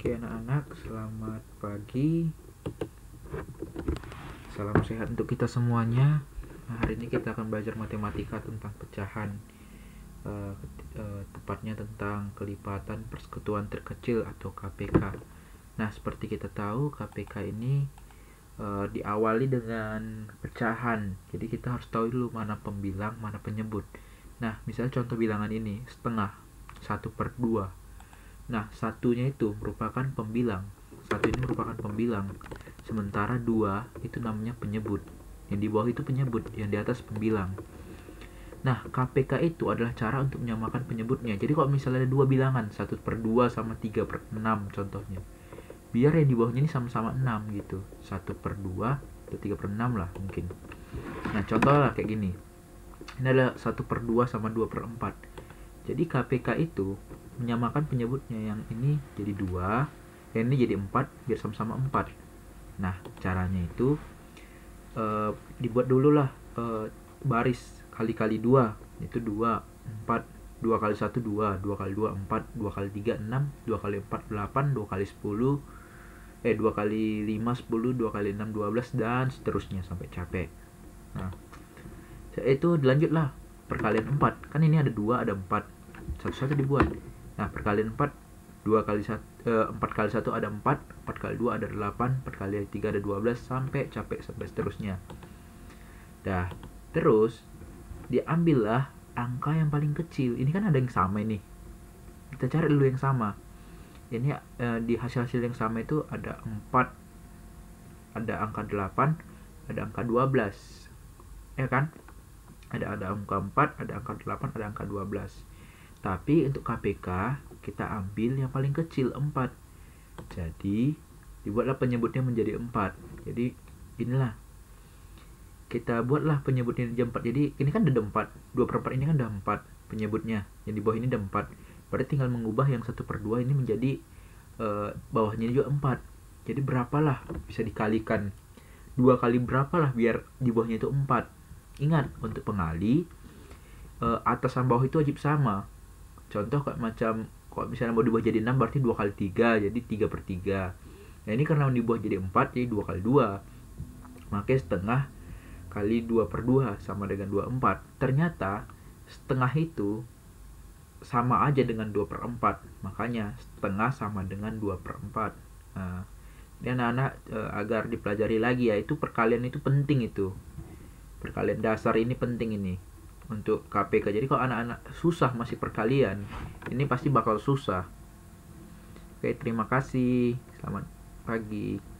Oke anak-anak, selamat pagi. Salam sehat untuk kita semuanya. Nah, hari ini kita akan belajar matematika tentang pecahan, Uh, uh, tepatnya tentang kelipatan persekutuan terkecil atau KPK. Nah, seperti kita tahu KPK ini uh, diawali dengan pecahan. Jadi kita harus tahu dulu mana pembilang, mana penyebut. Nah, misalnya contoh bilangan ini setengah, satu per dua Nah, satunya itu merupakan pembilang. Satu ini merupakan pembilang. Sementara dua itu namanya penyebut. Yang di bawah itu penyebut, yang di atas pembilang. Nah, KPK itu adalah cara untuk menyamakan penyebutnya. Jadi kalau misalnya ada dua bilangan, 1 per 2 sama 3 per 6 contohnya. Biar yang di bawahnya ini sama-sama 6 gitu. 1 per 2 atau 3 per 6 lah mungkin. Nah, contohnya kayak gini. Ini adalah 1 per 2 sama 2 per 4. Jadi KPK itu menyamakan penyebutnya yang ini jadi dua, yang ini jadi empat, biar sama-sama empat. Nah caranya itu e, dibuat dulu lah e, baris kali-kali dua, itu dua, empat, dua kali satu dua, dua kali dua empat, dua kali tiga enam, dua kali empat delapan, dua kali sepuluh, eh dua kali lima sepuluh, dua kali enam dua belas dan seterusnya sampai capek. Nah itu dilanjutlah perkalian empat, kan ini ada dua ada empat satu satu dibuat nah perkalian empat, dua kali satu eh, empat kali satu ada empat empat kali dua ada delapan empat kali tiga ada dua belas sampai capek sampai seterusnya dah terus diambillah angka yang paling kecil ini kan ada yang sama ini kita cari dulu yang sama ini eh, di hasil hasil yang sama itu ada empat ada angka delapan, ada angka dua belas, Ya kan? Ada ada angka empat, ada angka delapan, ada angka dua belas tapi untuk KPK kita ambil yang paling kecil 4. Jadi dibuatlah penyebutnya menjadi 4. Jadi inilah kita buatlah penyebutnya menjadi 4. Jadi ini kan ada 4. 2 per 4 ini kan ada 4 penyebutnya. Yang di bawah ini ada 4. Berarti tinggal mengubah yang 1 per 2 ini menjadi uh, bawahnya juga 4. Jadi berapalah bisa dikalikan. 2 kali berapalah biar di bawahnya itu 4. Ingat, untuk pengali, uh, eh, atas dan bawah itu wajib sama contoh kayak macam kalau misalnya mau dibuat jadi 6 berarti 2 kali 3 jadi 3 per 3 nah ini karena mau dibuat jadi 4 jadi 2 kali 2 makanya setengah kali 2 per 2 sama dengan 24 ternyata setengah itu sama aja dengan 2 per 4 makanya setengah sama dengan 2 per 4 nah, ini anak-anak e, agar dipelajari lagi ya itu perkalian itu penting itu perkalian dasar ini penting ini untuk KPK. Jadi kalau anak-anak susah masih perkalian, ini pasti bakal susah. Oke, terima kasih. Selamat pagi.